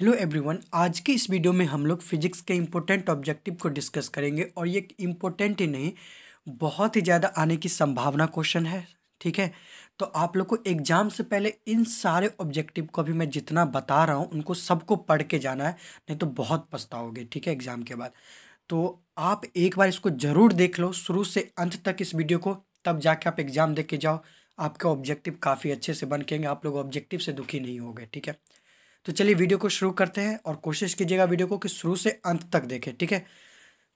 hello everyone आज के इस वीडियो में हम लोग फिजिक्स के इम्पोर्टेंट ऑब्जेक्टिव को डिस्कस करेंगे और ये इम्पोर्टेंट ही नहीं बहुत ही ज़्यादा आने की संभावना क्वेश्चन है ठीक है तो आप लोग को एग्ज़ाम से पहले इन सारे ऑब्जेक्टिव को भी मैं जितना बता रहा हूँ उनको सबको पढ़ के जाना है नहीं तो बहुत पछताओगे ठीक है एग्ज़ाम के बाद तो आप एक बार इसको ज़रूर देख लो शुरू से अंत तक इस वीडियो को तब जाके आप एग्ज़ाम दे के जाओ आपके ऑब्जेक्टिव काफ़ी अच्छे से बन के आप लोग ऑब्जेक्टिव से दुखी नहीं हो ठीक है तो चलिए वीडियो को शुरू करते हैं और कोशिश कीजिएगा वीडियो को कि शुरू से अंत तक देखें ठीक है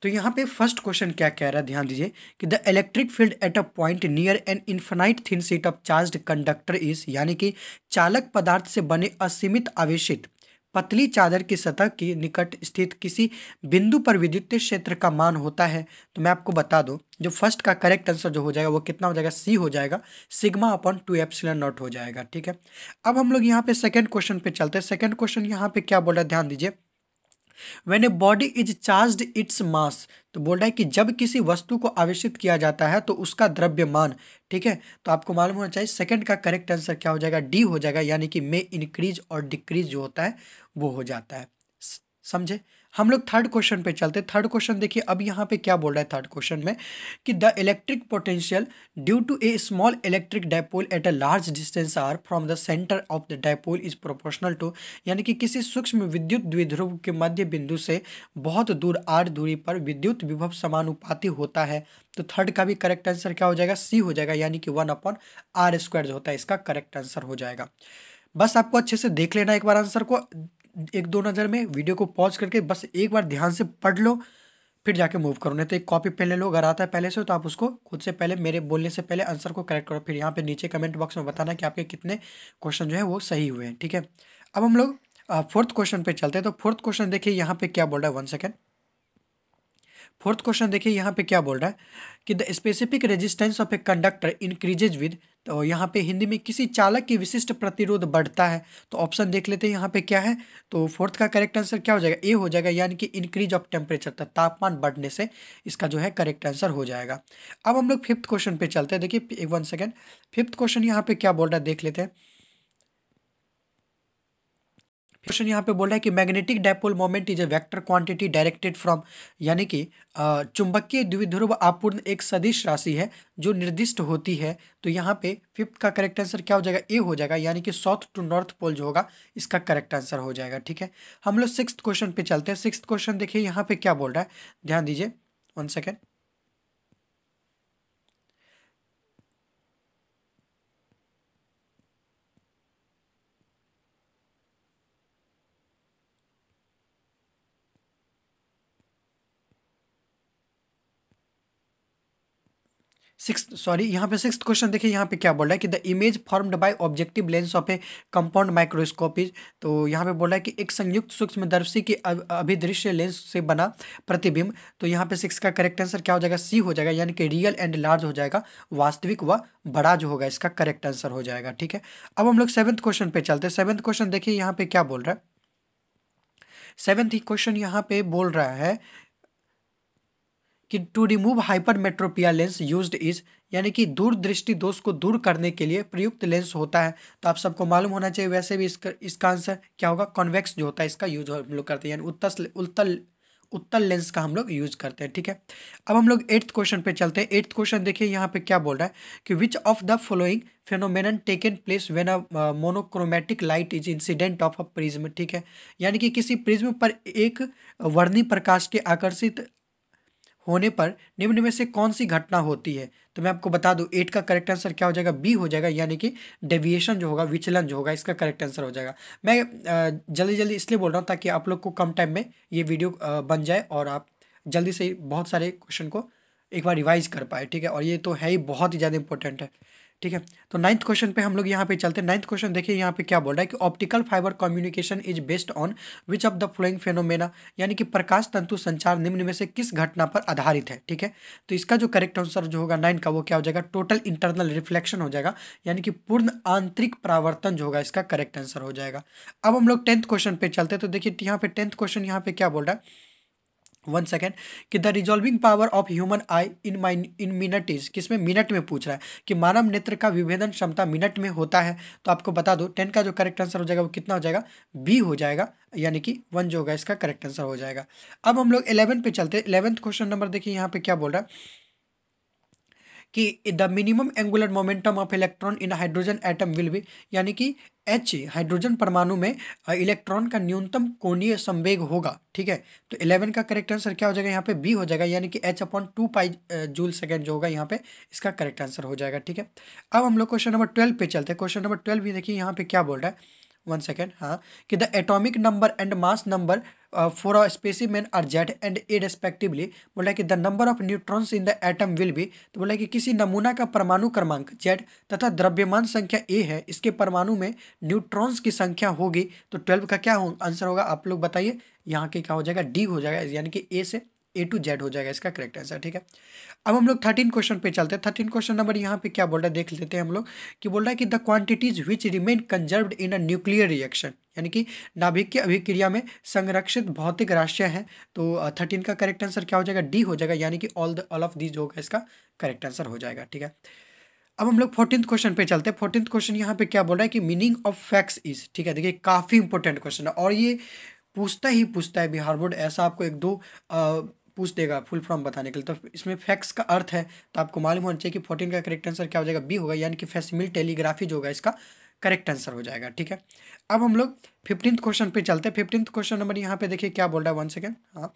तो यहाँ पे फर्स्ट क्वेश्चन क्या कह रहा है ध्यान दीजिए कि the electric field at a point near an infinite thin sheet of charge conductor is यानी कि चालक पदार्थ से बने असीमित आवेशित पतली चादर की सतह के निकट स्थित किसी बिंदु पर विद्युत क्षेत्र का मान होता है तो मैं आपको बता दूँ जो फर्स्ट का करेक्ट आंसर जो हो जाएगा वो कितना हो जाएगा सी हो जाएगा sigma upon two epsilon naught हो जाएगा ठीक है अब हम लोग यहाँ पे सेकेंड क्वेश्चन पे चलते हैं सेकेंड क्वेश्चन यहाँ पे क्या बोल रहा है ध्यान दीजिए when a body is charge its mass तो बोल रहा है कि जब किसी वस्तु को आवेशित किया जाता है तो उसका द्रव्यमान ठीक है तो आपको मालूम होना चाहिए सेकंड का करेक्ट आंसर क्या हो जाएगा डी हो जाएगा यानी कि मे इंक्रीज और डिक्रीज जो होता है वो हो जाता है समझे हम लोग थर्ड क्वेश्चन पे चलते थर्ड क्वेश्चन देखिए अब यहाँ पे क्या बोल रहा है थर्ड क्वेश्चन में कि the electric potential due to a small electric dipole at a large distance r from the centre of the dipole is proportional to यानी कि किसी सूक्ष्म विद्युत द्विध्रुव के मध्य बिंदु से बहुत दूर आर दूरी पर विद्युत विभव समानुपाती होता है तो थर्ड का भी करेक्ट आंसर क्या हो जाएगा सी हो जाएगा यानी कि वन अपॉन आर स्क्वायर जो होता है इसका करेक्ट आंसर हो जाएगा बस आपको अच्छे से देख लेना एक बार आंसर को एक दो नज़र में वीडियो को पॉज करके बस एक बार ध्यान से पढ़ लो फिर जाके मूव करो नहीं तो एक कॉपी पहले लो अगर आता है पहले से तो आप उसको खुद से पहले मेरे बोलने से पहले आंसर को करेक्ट करो फिर यहाँ पे नीचे कमेंट बॉक्स में बताना कि आपके कितने क्वेश्चन जो है वो सही हुए हैं ठीक है अब हम लोग फोर्थ क्वेश्चन पे चलते हैं तो फोर्थ क्वेश्चन देखिए यहाँ पे क्या बोल रहा है वन सेकेंड फोर्थ क्वेश्चन देखिए यहाँ पे क्या बोल रहा है कि the specific resistance of a conductor increases with तो यहाँ पे हिंदी में किसी चालक की विशिष्ट प्रतिरोध बढ़ता है तो ऑप्शन देख लेते हैं यहाँ पे क्या है तो फोर्थ का करेक्ट आंसर क्या हो जाएगा ए हो जाएगा यानी कि इंक्रीज ऑफ टेम्परेचर तो तापमान बढ़ने से इसका जो है करेक्ट आंसर हो जाएगा अब हम लोग फिफ्थ क्वेश्चन पे चलते हैं देखिए वन सेकेंड फिफ्थ क्वेश्चन यहाँ पे क्या बोल रहा है देख लेते हैं क्वेश्चन यहाँ पे बोल रहा है कि magnetic dipole moment is a vector quantity directed from यानी कि चुंबकीय द्विध्रुव आपूर्ण एक सदिश राशि है जो निर्दिष्ट होती है तो यहाँ पे फिफ्थ का करेक्ट आंसर क्या हो जाएगा ए हो जाएगा यानी कि साउथ टू नॉर्थ पोल जो होगा इसका करेक्ट आंसर हो जाएगा ठीक है हम लोग सिक्स क्वेश्चन पे चलते हैं सिक्स क्वेश्चन देखिए यहाँ पे क्या बोल रहा है ध्यान दीजिए वन सेकेंड सिक्स सॉरी यहाँ पे सिक्स क्वेश्चन देखिए यहाँ पे क्या बोल रहा है कि the image formed by objective lens of a compound microscope is तो यहाँ पे बोल रहा है कि एक संयुक्त सूक्ष्मदर्शी के अभिदृश्य लेंस से बना प्रतिबिंब तो यहाँ पे सिक्स का करेक्ट आंसर क्या हो जाएगा सी हो जाएगा यानी कि रियल एंड लार्ज हो जाएगा वास्तविक व बड़ा जो होगा इसका करेक्ट आंसर हो जाएगा ठीक है अब हम लोग सेवन्थ क्वेश्चन पे चलते हैं सेवन्थ क्वेश्चन देखिए यहाँ पे क्या बोल रहा है सेवन्थ क्वेश्चन यहाँ पे बोल रहा है कि to remove hypermetropia lens used is यानी कि दूरदृष्टि दोष को दूर करने के लिए प्रयुक्त लेंस होता है तो आप सबको मालूम होना चाहिए वैसे भी इसका इसका आंसर क्या होगा कॉन्वेक्स जो होता है इसका यूज हम लोग करते हैं यानी उत्तर उत्तर उत्तल लेंस का हम लोग यूज करते हैं ठीक है अब हम लोग एट्थ क्वेश्चन पे चलते हैं एट्थ क्वेश्चन देखिए यहाँ पे क्या बोल रहा है कि which of the following phenomenon taken place when a monochromatic light is incident of a prism ठीक है यानी कि किसी प्रिज्म पर एक वर्णी प्रकाश के आकर्षित होने पर निम्न में से कौन सी घटना होती है तो मैं आपको बता दूं एट का करेक्ट आंसर क्या हो जाएगा बी हो जाएगा यानी कि डेविएशन जो होगा विचलन जो होगा इसका करेक्ट आंसर हो जाएगा मैं जल्दी जल्दी इसलिए बोल रहा हूँ ताकि आप लोग को कम टाइम में ये वीडियो बन जाए और आप जल्दी से बहुत सारे क्वेश्चन को एक बार रिवाइज कर पाए ठीक है और ये तो है ही बहुत ही ज़्यादा इंपॉर्टेंट है ठीक है तो नाइन्थ क्वेश्चन पे हम लोग यहाँ पे चलते हैं नाइन्थ क्वेश्चन देखिए यहाँ पे क्या बोल रहा है कि optical fibre communication is based on which of the flowing phenomena यानी कि प्रकाश तंतु संचार निम्न में से किस घटना पर आधारित है ठीक है तो इसका जो करेक्ट आंसर जो होगा नाइन्थ का वो क्या हो जाएगा टोटल इंटरनल रिफ्लेक्शन हो जाएगा यानी कि पूर्ण आंतरिक परावर्तन जो होगा इसका करेक्ट आंसर हो जाएगा अब हम लोग टेंथ क्वेश्चन पे चलते हैं तो देखिए यहाँ पे टेंथ क्वेश्चन यहाँ पे क्या बोल रहा है वन सेकेंड कि the resolving power of human eye in mine in minute is किसमें मिनट में पूछ रहा है कि मानव नेत्र का विभेदन क्षमता मिनट में होता है तो आपको बता दो टेन का जो करेक्ट आंसर हो जाएगा वो कितना हो जाएगा बी हो जाएगा यानी कि वन जो होगा इसका करेक्ट आंसर हो जाएगा अब हम लोग इलेवन पे चलते हैं इलेवंथ क्वेश्चन नंबर देखिए यहाँ पे क्या बोल रहा है कि the minimum angular momentum of electron in hydrogen atom will be यानी कि एच हाइड्रोजन परमाणु में इलेक्ट्रॉन का न्यूनतम कोणीय संवेग होगा ठीक है तो इलेवन का करेक्ट आंसर क्या हो जाएगा यहाँ पे बी हो जाएगा यानी कि h upon two pi joule second जो होगा यहाँ पे इसका करेक्ट आंसर हो जाएगा ठीक है अब हम लोग क्वेश्चन नंबर ट्वेल्व पे चलते हैं क्वेश्चन नंबर ट्वेल्व भी देखिए यहाँ पे क्या बोल रहा है वन सेकेंड हाँ कि the atomic number and mass number for a specimen are Z and A respectively बोला कि the number of neutrons in the atom will be तो बोला कि किसी नमूना का परमाणु क्रमांक जेड तथा द्रव्यमान संख्या ए है इसके परमाणु में न्यूट्रॉन्स की संख्या होगी तो ट्वेल्व का क्या हो आंसर होगा आप लोग बताइए यहाँ के क्या हो जाएगा डी हो जाएगा यानी कि ए से ए टू जेड हो जाएगा इसका करेक्ट आंसर ठीक है अब हम लोग थर्टीन क्वेश्चन पे चलते हैं थर्टीन क्वेश्चन नंबर यहाँ पे क्या बोल रहा है देख लेते हैं हम लोग कि बोल रहा है कि the quantities which remain conserved in a nuclear reaction यानी कि नाभिक की अभिक्रिया में संरक्षित भौतिक राशियाँ हैं तो थर्टीन का करेक्ट आंसर क्या हो जाएगा डी हो जाएगा यानी कि all the all of these होगा इसका करेक्ट आंसर हो जाएगा ठीक है अब हम लोग फोर्टीन क्वेश्चन पे चलते हैं फोर्टीन क्वेश्चन यहाँ पे क्या बोल रहा है कि मीनिंग ऑफ फैक्स इज ठीक है देखिए काफ़ी इंपॉर्टेंट क्वेश्चन है और ये पूछता ही पूछता है बिहार बोर्ड ऐसा आपको एक दो पूछ देगा फुल फॉर्म बताने के लिए तो इसमें फैक्स का अर्थ है तो आपको मालूम होना चाहिए कि फोर्टीन का करेक्ट आंसर क्या हो जाएगा बी होगा यानी कि फैसमिल टेलीग्राफी जो होगा इसका करेक्ट आंसर हो जाएगा ठीक है अब हम लोग फिफ्टींथ क्वेश्चन पे चलते हैं फिफ्टींथ क्वेश्चन नंबर यहाँ पे देखिए क्या बोल रहा है वन सेकेंड हाँ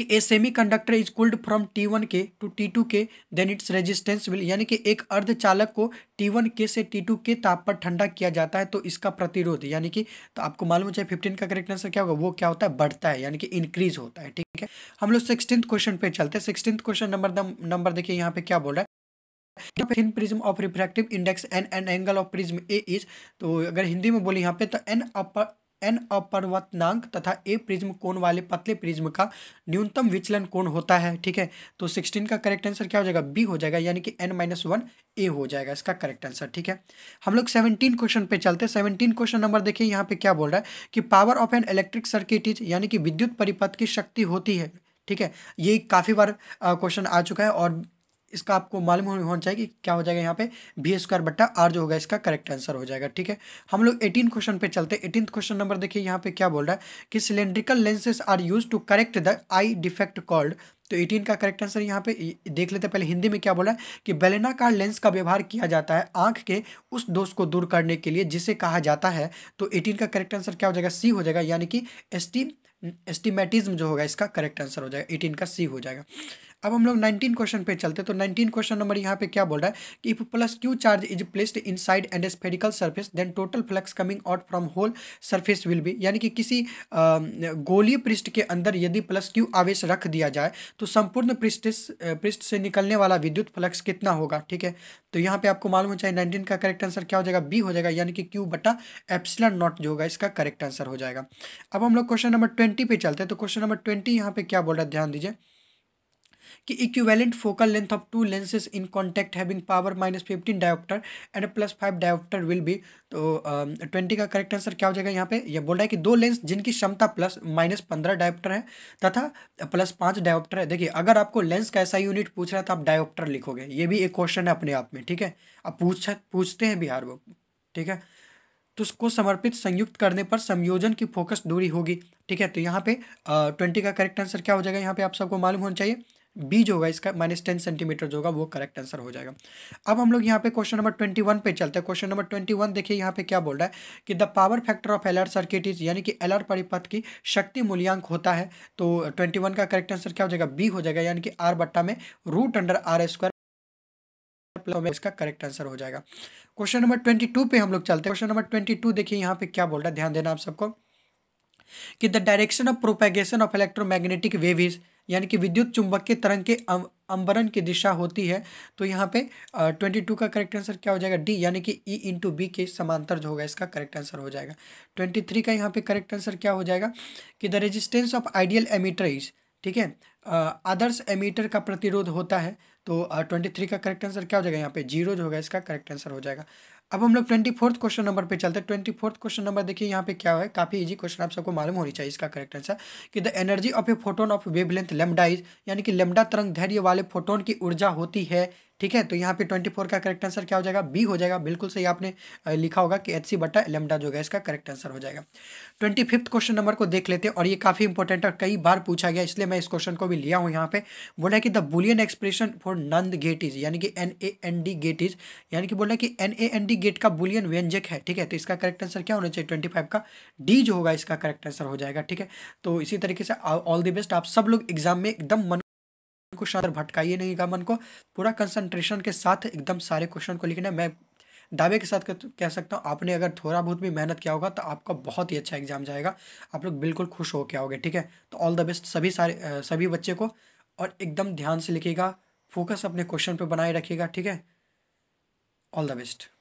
कि a semiconductor is cooled from T one K to T two K then its resistance will यानी कि एक अर्धचालक को टी वन के से टी टू के ताप पर ठंडा किया जाता है तो इसका प्रतिरोध यानी कि तो आपको मालूम हो चाहे फिफ्टीन का करेक्ट आंसर क्या होगा वो क्या होता है बढ़ता है यानी कि इंक्रीज होता है ठीक है हम लोग सिक्सटीन क्वेश्चन पे चलते हैं सिक्सटीन क्वेश्चन नंबर नंबर देखिए यहाँ पे क्या बोल रहा है thin prism of refractive index and n angle of prism A is तो अगर हिंदी में बोले यहाँ पे तो एन अपर एन अपर्वतनांक तथा ए प्रिज्म कोण वाले पतले प्रिज्म का न्यूनतम विचलन कोण होता है ठीक है तो सिक्सटीन का करेक्ट आंसर क्या हो जाएगा बी हो जाएगा यानी कि एन माइनस वन ए हो जाएगा इसका करेक्ट आंसर ठीक है हम लोग सेवनटीन क्वेश्चन पे चलते हैं सेवनटीन क्वेश्चन नंबर देखिए यहाँ पे क्या बोल रहा है कि power of an electric circuit is यानी कि विद्युत परिपथ की शक्ति होती है ठीक है ये काफ़ी बार क्वेश्चन आ चुका है और इसका आपको मालूम होना चाहिए कि क्या हो जाएगा यहाँ पे बी स्क्वायर बट्टा आर जो होगा इसका करेक्ट आंसर हो जाएगा ठीक है हम लोग एटीन क्वेश्चन पे चलते हैं एटीन क्वेश्चन नंबर देखिए यहाँ पे क्या बोल रहा है कि cylindrical lenses are use to correct the eye defect called तो एटीन का करेक्ट आंसर यहाँ पे देख लेते हैं पहले हिंदी में क्या बोला है कि बेलेनाकार लेंस का व्यवहार किया जाता है आंख के उस दोष को दूर करने के लिए जिसे कहा जाता है तो एटीन का करेक्ट आंसर क्या हो जाएगा सी हो जाएगा यानी कि एस्टी एस्टीमेटिज्म जो होगा इसका करेक्ट आंसर हो जाएगा एटीन का सी हो जाएगा अब हम लोग नाइनटीन क्वेश्चन पे चलते तो नाइनटीन क्वेश्चन नंबर यहाँ पे क्या बोल रहा है कि if plus q charge is placed inside and spherical surface then total flux coming out from whole surface will be यानी कि किसी गोलीय पृष्ठ के अंदर यदि प्लस क्यू आवेश रख दिया जाए तो संपूर्ण पृष्ठ पृष्ठ से निकलने वाला विद्युत फ्लक्स कितना होगा ठीक है तो यहाँ पे आपको मालूम हो चाहिए नाइनटीन का करेक्ट आंसर क्या हो जाएगा बी हो जाएगा यानी कि क्यू बटा एप्सिलन नॉट जो होगा इसका करेक्ट आंसर हो जाएगा अब हम लोग क्वेश्चन नंबर ट्वेंटी पे चलते हैं तो क्वेश्चन नंबर ट्वेंटी यहाँ पे क्या बोल रहा है ध्यान दीजिए कि equivalent focal length of two lenses in contact having power minus fifteen dioptre and plus five dioptre will be तो ट्वेंटी um, का करेक्ट आंसर क्या हो जाएगा यहाँ पे यह बोल रहा है कि दो लेंस जिनकी क्षमता प्लस माइनस पंद्रह डायोप्टर है तथा प्लस पाँच डायोप्टर है देखिए अगर आपको लेंस का ऐसा यूनिट पूछ रहा है तो आप डायोप्टर लिखोगे ये भी एक क्वेश्चन है अपने आप में ठीक है अब पूछ पूछते हैं बिहार वो ठीक है तो उसको समर्पित संयुक्त करने पर संयोजन की फोकस दूरी होगी ठीक है तो यहाँ पे ट्वेंटी uh, का करेक्ट आंसर क्या हो जाएगा यहाँ पे आप सबको मालूम होना चाहिए बी जो होगा इसका माइनस टेन सेंटीमीटर जो होगा वो करेक्ट आंसर हो जाएगा अब हम लोग यहाँ पे क्वेश्चन नंबर ट्वेंटी वन पे चलते हैं क्वेश्चन नंबर ट्वेंटी वन देखिए यहाँ पे क्या बोल रहा है कि the power factor of L R circuit is यानी कि एल आर परिपथ की शक्ति मूल्यांक होता है तो ट्वेंटी वन का करेक्ट आंसर क्या हो जाएगा बी हो जाएगा यानी कि आर बट्टा में रूट अंडर आर स्क्वायर में इसका करेक्ट आंसर हो जाएगा क्वेश्चन नंबर ट्वेंटी टू पे हम लोग चलते हैं क्वेश्चन नंबर ट्वेंटी टू देखिए यहाँ पे क्या बोल रहा है ध्यान देना आप सबको कि the direction of propagation of electromagnetic wave is यानी कि विद्युत चुंबकीय तरंग के अंबरन की दिशा होती है तो यहाँ पे ट्वेंटी टू का करेक्ट आंसर क्या हो जाएगा डी यानी कि ई इंटू बी के समांतर जो होगा इसका करेक्ट आंसर हो जाएगा ट्वेंटी थ्री का यहाँ पे करेक्ट आंसर क्या हो जाएगा कि the resistance of ideal ammeter is ठीक है आदर्श एमीटर का प्रतिरोध होता है तो ट्वेंटी थ्री का करेक्ट आंसर क्या हो जाएगा यहाँ पे जीरो जो होगा इसका करेक्ट आंसर हो जाएगा अब हम लोग ट्वेंटी फोर्थ क्वेश्चन नंबर पे चलते हैं ट्वेंटी फोर्थ क्वेश्चन नंबर देखिए यहाँ पे क्या है काफ़ी इजी क्वेश्चन आप सबको मालूम होनी चाहिए इसका करेक्ट आंसर कि the energy of a photon of wavelength lambda is यानी कि लेमडा तरंग धैर्य वाले फोटोन की ऊर्जा होती है ठीक है तो यहाँ पे ट्वेंटी फोर का करेक्ट आंसर क्या हो जाएगा बी हो जाएगा बिल्कुल सही आपने लिखा होगा कि एच सी बटा लेमडा जो है इसका करेक्ट आंसर हो जाएगा ट्वेंटी फिफ्थ क्वेश्चन नंबर को देख लेते हैं और ये काफ़ी इंपॉर्टेंट और कई बार पूछा गया इसलिए मैं इस क्वेश्चन को भी लिया हूँ यहाँ पे बोला है कि the Boolean expression for NAND gate is यानी कि N A N D gate is यानी कि बोला कि N A N D gate का बुलियन व्यंजक है ठीक है तो इसका करेक्ट आंसर क्या होना चाहिए ट्वेंटी फाइव का डी जो होगा इसका करेक्ट आंसर हो जाएगा ठीक है तो इसी तरीके से ऑल दी बेस्ट आप सब लोग एग्जाम में एकदम मन कुछ अंदर भटकाइए नहीं का मन को पूरा कंसंट्रेशन के साथ एकदम सारे क्वेश्चन को लिखना मैं दावे के साथ कह सकता हूँ आपने अगर थोड़ा बहुत भी मेहनत किया होगा तो आपका बहुत ही अच्छा एग्जाम जाएगा आप लोग बिल्कुल खुश के आओगे ठीक है तो ऑल द बेस्ट सभी सारे सभी बच्चे को और एकदम ध्यान से लिखेगा फोकस अपने क्वेश्चन पे बनाए रखिएगा ठीक है ऑल द बेस्ट